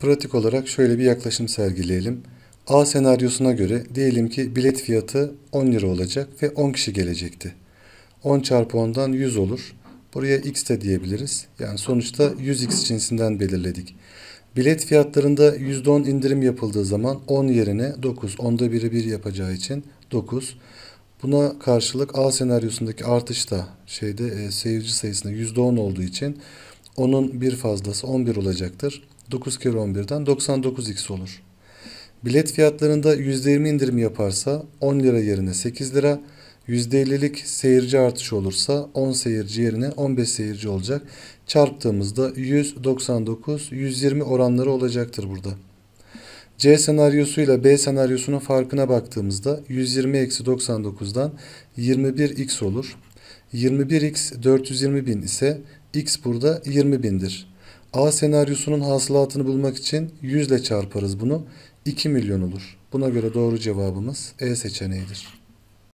Pratik olarak şöyle bir yaklaşım sergileyelim. A senaryosuna göre diyelim ki bilet fiyatı 10 lira olacak ve 10 kişi gelecekti. 10 çarpı 10'dan 100 olur. Buraya x de diyebiliriz. Yani sonuçta 100x cinsinden belirledik. Bilet fiyatlarında %10 indirim yapıldığı zaman 10 yerine 9, 10'da biri 1 yapacağı için 9. Buna karşılık A senaryosundaki artış da şeyde e, seyirci sayısında %10 olduğu için 10'un bir fazlası 11 olacaktır. 9 kere 11'den 99x olur. Bilet fiyatlarında %20 indirim yaparsa 10 lira yerine 8 lira, %50'lik seyirci artışı olursa 10 seyirci yerine 15 seyirci olacak. Çarptığımızda 199 120 oranları olacaktır burada. C senaryosuyla B senaryosunun farkına baktığımızda 120-99'dan 21x olur. 21x 420 bin ise X burada 20.000'dir. A senaryosunun hasılatını bulmak için 100 ile çarparız bunu. 2 milyon olur. Buna göre doğru cevabımız E seçeneğidir.